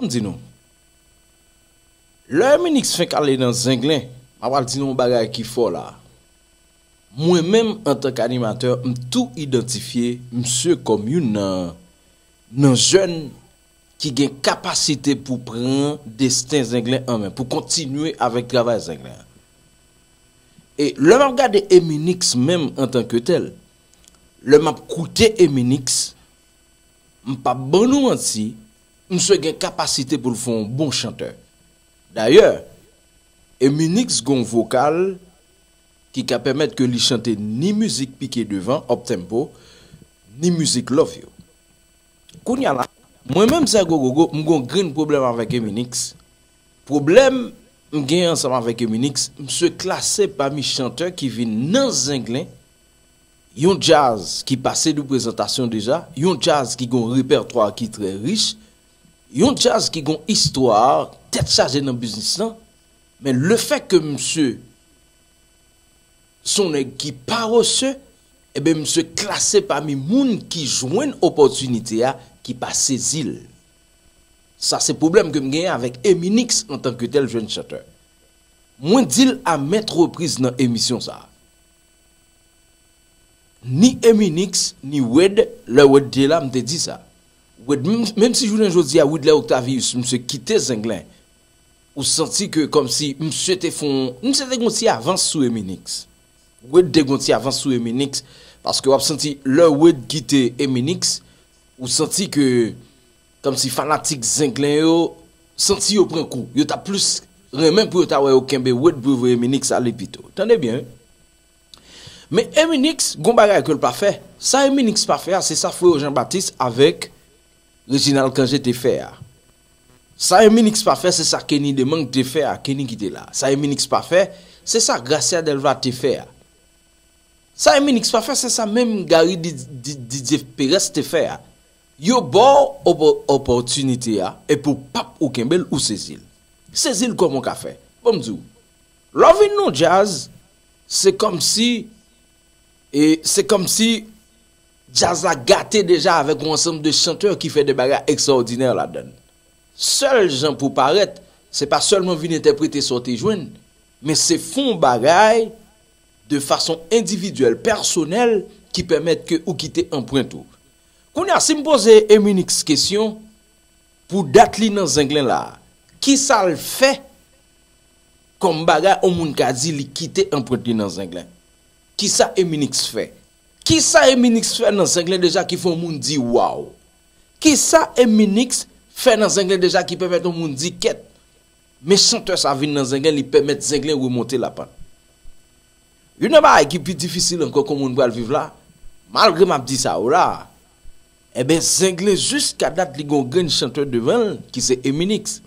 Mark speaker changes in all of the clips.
Speaker 1: m di nou. Le MNX fèn kalè nan zenglen, m apal di nou bagay ki fò la. Mwen menm an ta k animateur, m tout identifiè msè kom yon nan nan jön ki gen kapasite pou prèn desten zenglen an men, pou kontinuè avek travè zenglen. E lè m ap gade e MNX menm an ta ke tel, lè m ap koute e MNX, m pa bonou an ti, mse gen kapasite pou l'fon bon chanteur. D'ayor, Eminix gon vokal ki ka permette ke li chante ni muzik pike devan, op tempo, ni muzik love you. Koun yana, mwen men mse go go go, mgon gren problem avèk Eminix, problem mgen ansaman avèk Eminix, mse klasè pa mi chanteur ki vin nan zinglen, yon jazz ki pase di prezentasyon deja, yon jazz ki gon riper 3 ki tre riche, Yon chaz ki gon histwa, tet chaze nan biznis nan, men le fe ke mse son ek ki parose, ebe eh mse klasè pa mi moun ki jwen opotunite ya ki pa se zil. Sa se problem ke m genye avèk Eminix an tanke tel jwen chateur. Mwen zil a mèt reprise nan emisyon sa. Ni Eminix ni wed le wèd diè la m te di sa. wèd mèm si joulèn jodi a wid lè Octavius mse kite zenglen, ou santi ke kom si mse te fon, mse de gonti avans sou MNX. Wèd de gonti avans sou MNX, paske wèp santi lè wèd kite MNX, ou santi ke kom si fanatik zenglen yo, santi yo pren kou. Yo ta plus remèm pou yo ta wè yo kembe wèd bou vwe MNX alè pito. Tande bien. Mè MNX, goun bagay akèl pa fè. Sa MNX pa fè, a se sa fwe o Jean-Baptiste, avèk, Régional kan jè te fè ya. Sa yè mi niks pa fè, se sa kè ni de mank te fè ya, kè ni ki de la. Sa yè mi niks pa fè, se sa Gratia Delva te fè ya. Sa yè mi niks pa fè, se sa mèm Gary Didier Perez te fè ya. Yo bo bon opotunite ya, e pou pap ou kembèl ou Sezil. Sezil kòm an ka fè? Pòm djou. Love in no jazz, se kom si... Se kom si... Jaz la gate deja avèk ou ansèm de chanteur ki fè de bagay ekstraordinèr la den. Sèl jan pou paret, sè pa sèlman vin etèpretè sa te jwen, mè sè fon bagay de fason individuel, personel, ki pèmèt kè ou kite en point tour. Koun ya, si m posè M1X kèsyon pou dat li nan Zenglen la, ki sa l fè kom bagay ou moun kazi li kite en point tour nan Zenglen? Ki sa M1X fè? Qui ça Eminix fait dans Zenglen déjà qui font le monde dire waouh Qui ça Eminix fait dans Zenglen déjà qui permet au monde dire quête Mais chanteur ça vient dans Zenglen il permet Zenglen de remonter la pente. Une barre qui est plus difficile encore comme on doit vivre là, malgré ma petite ça, là. Eh bien, Zenglen jusqu'à date, il y a un chanteur devant, qui c'est Eminix.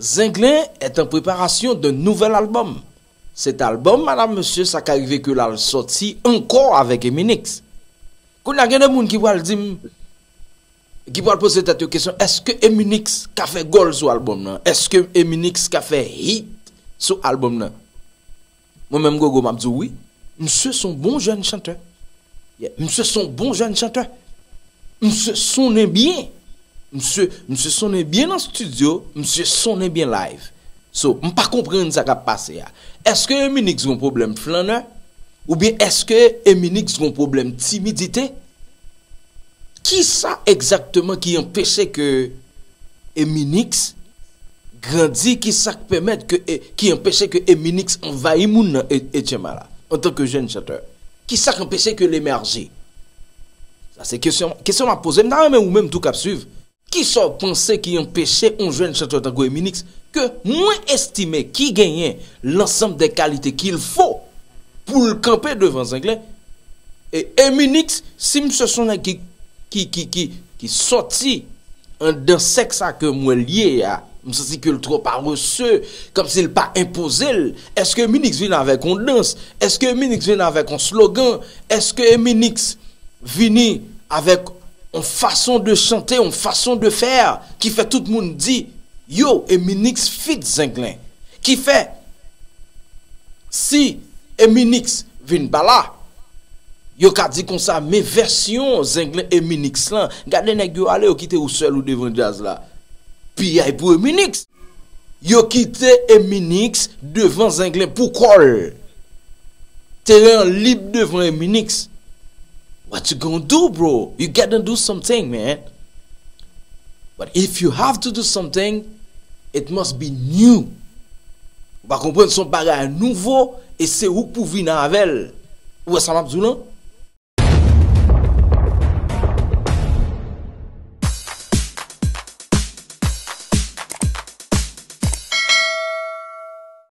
Speaker 1: Zenglen est en préparation d'un nouvel album cet album, madame, monsieur, ça a arrivé que l'a sorti encore avec Eminix. Quand il y a des gens qui vont dire, qui vont poser cette question, est-ce que Eminix a fait goal sur l'album Est-ce que Eminix a fait hit sur l'album Moi-même, Gogo m'a dit oui. Monsieur, son bon jeune chanteur. Monsieur, son bon jeune chanteur. Monsieur, sonne bien. Monsieur, monsieur sonne bien en studio. Monsieur, sonne bien live. So, m pa komprene zaka pase ya. Eske Eminix gwen problem flan nou? Ou bien eske Eminix gwen problem timidite? Ki sa ekzaktman ki empeshe ke Eminix grandi, ki sa pemet ke e, ki empeshe ke Eminix anvayimoun nou e, etyema la an tanke jwen chateur? Ki sa ke empeshe ke l'emerji? Sa se kesyon ma pose, nan anmen ou menm tou kap suv. Ki sa pense ki empeshe an jwen chateur tanke Eminix ke mwen estime ki genyen lansam de kalite ki il fo pou l kampe devan zenglen e Eminix si mse sonen ki ki ki ki ki soti an dan seks a ke mwen liye ya mse si ke l tro pa mwese kom se l pa impose l eske Eminix vin avèk an dans eske Eminix vin avèk an slogan eske Eminix vini avèk an fason de chante an fason de fèr ki fè tout moun di Yo, Eminix fit Zenglen. Ki fe? Si Eminix vin bala, yo ka di konsa me versyon Zenglen Eminix lan. Gade nek yo ale yo kite ou swel ou devan jazz la. Pi ae pou Eminix. Yo kite Eminix devan Zenglen. Pouko lè? Tè lè an lip devan Eminix. What you gonna do bro? You gotta do something man. But if you have to do something... It must be new Ou pa kompren son bagay nouvo E se ou pou vi nan avel Ou e san ap zoulan